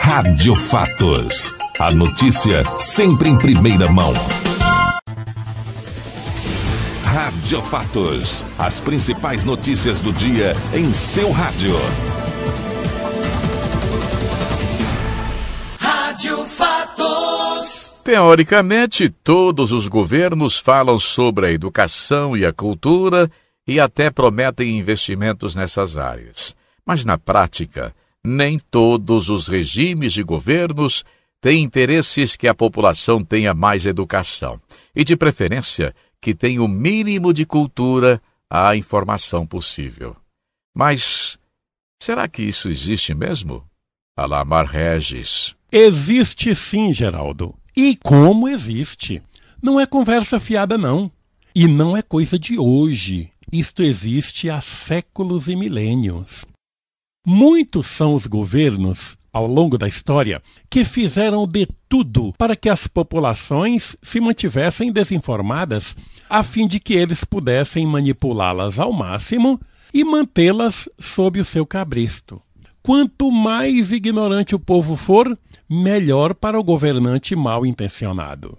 Rádio Fatos. A notícia sempre em primeira mão. Rádio Fatos. As principais notícias do dia em seu rádio. Rádio Fatos. Teoricamente, todos os governos falam sobre a educação e a cultura e até prometem investimentos nessas áreas. Mas na prática, nem todos os regimes e governos têm interesses que a população tenha mais educação e, de preferência, que tenha o mínimo de cultura à informação possível. Mas será que isso existe mesmo? Alamar Regis. Existe sim, Geraldo. E como existe? Não é conversa fiada, não. E não é coisa de hoje. Isto existe há séculos e milênios. Muitos são os governos, ao longo da história, que fizeram de tudo para que as populações se mantivessem desinformadas, a fim de que eles pudessem manipulá-las ao máximo e mantê-las sob o seu cabresto. Quanto mais ignorante o povo for, melhor para o governante mal intencionado.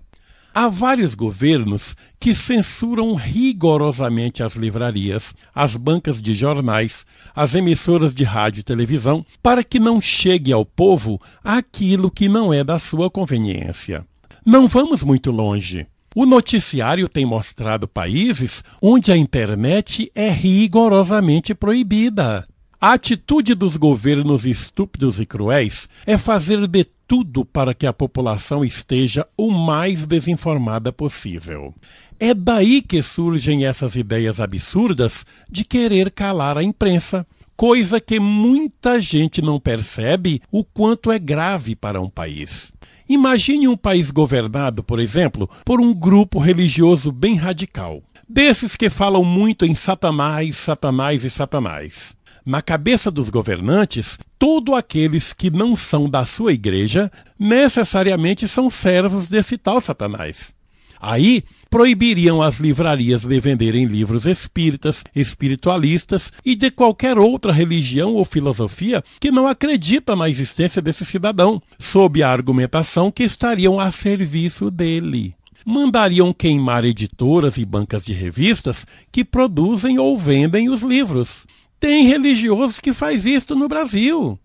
Há vários governos que censuram rigorosamente as livrarias, as bancas de jornais, as emissoras de rádio e televisão, para que não chegue ao povo aquilo que não é da sua conveniência. Não vamos muito longe. O noticiário tem mostrado países onde a internet é rigorosamente proibida. A atitude dos governos estúpidos e cruéis é fazer de tudo para que a população esteja o mais desinformada possível. É daí que surgem essas ideias absurdas de querer calar a imprensa, coisa que muita gente não percebe o quanto é grave para um país. Imagine um país governado, por exemplo, por um grupo religioso bem radical, desses que falam muito em Satanás, Satanás e Satanás na cabeça dos governantes, todos aqueles que não são da sua igreja necessariamente são servos desse tal Satanás. Aí proibiriam as livrarias de venderem livros espíritas, espiritualistas e de qualquer outra religião ou filosofia que não acredita na existência desse cidadão, sob a argumentação que estariam a serviço dele. Mandariam queimar editoras e bancas de revistas que produzem ou vendem os livros. Tem religiosos que faz isto no Brasil.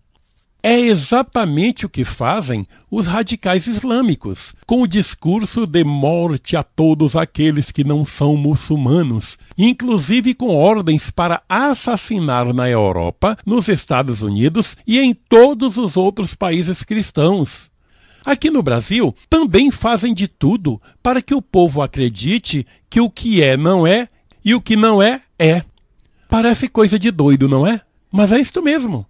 É exatamente o que fazem os radicais islâmicos, com o discurso de morte a todos aqueles que não são muçulmanos, inclusive com ordens para assassinar na Europa, nos Estados Unidos e em todos os outros países cristãos. Aqui no Brasil, também fazem de tudo para que o povo acredite que o que é não é e o que não é, é. Parece coisa de doido, não é? Mas é isto mesmo.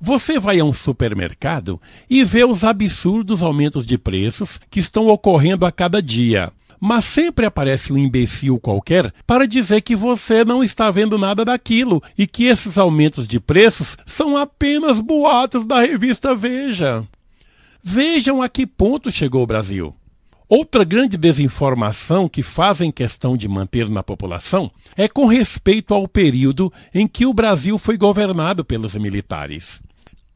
Você vai a um supermercado e vê os absurdos aumentos de preços que estão ocorrendo a cada dia. Mas sempre aparece um imbecil qualquer para dizer que você não está vendo nada daquilo e que esses aumentos de preços são apenas boatos da revista Veja. Vejam a que ponto chegou o Brasil. Outra grande desinformação que fazem questão de manter na população é com respeito ao período em que o Brasil foi governado pelos militares.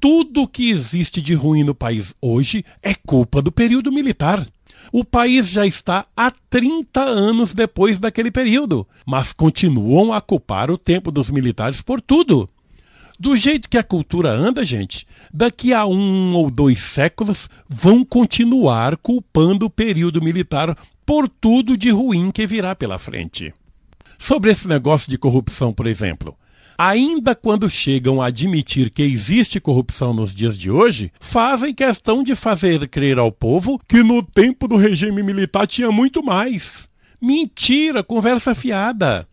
Tudo que existe de ruim no país hoje é culpa do período militar. O país já está há 30 anos depois daquele período, mas continuam a culpar o tempo dos militares por tudo. Do jeito que a cultura anda, gente, daqui a um ou dois séculos vão continuar culpando o período militar por tudo de ruim que virá pela frente. Sobre esse negócio de corrupção, por exemplo. Ainda quando chegam a admitir que existe corrupção nos dias de hoje, fazem questão de fazer crer ao povo que no tempo do regime militar tinha muito mais. Mentira, conversa fiada.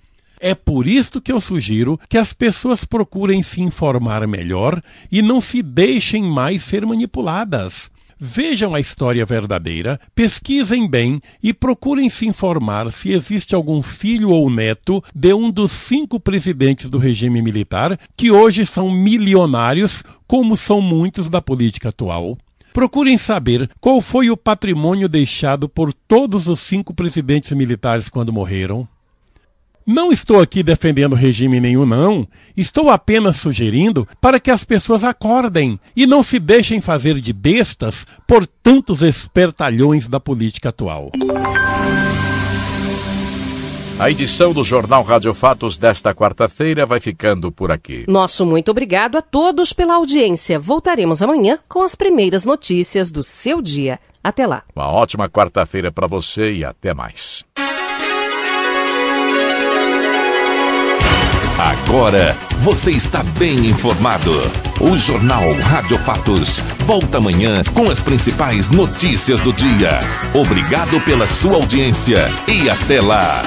É por isso que eu sugiro que as pessoas procurem se informar melhor e não se deixem mais ser manipuladas. Vejam a história verdadeira, pesquisem bem e procurem se informar se existe algum filho ou neto de um dos cinco presidentes do regime militar que hoje são milionários, como são muitos da política atual. Procurem saber qual foi o patrimônio deixado por todos os cinco presidentes militares quando morreram. Não estou aqui defendendo regime nenhum, não. Estou apenas sugerindo para que as pessoas acordem e não se deixem fazer de bestas por tantos espertalhões da política atual. A edição do Jornal Rádio Fatos desta quarta-feira vai ficando por aqui. Nosso muito obrigado a todos pela audiência. Voltaremos amanhã com as primeiras notícias do seu dia. Até lá. Uma ótima quarta-feira para você e até mais. Agora você está bem informado. O Jornal Rádio Fatos volta amanhã com as principais notícias do dia. Obrigado pela sua audiência e até lá.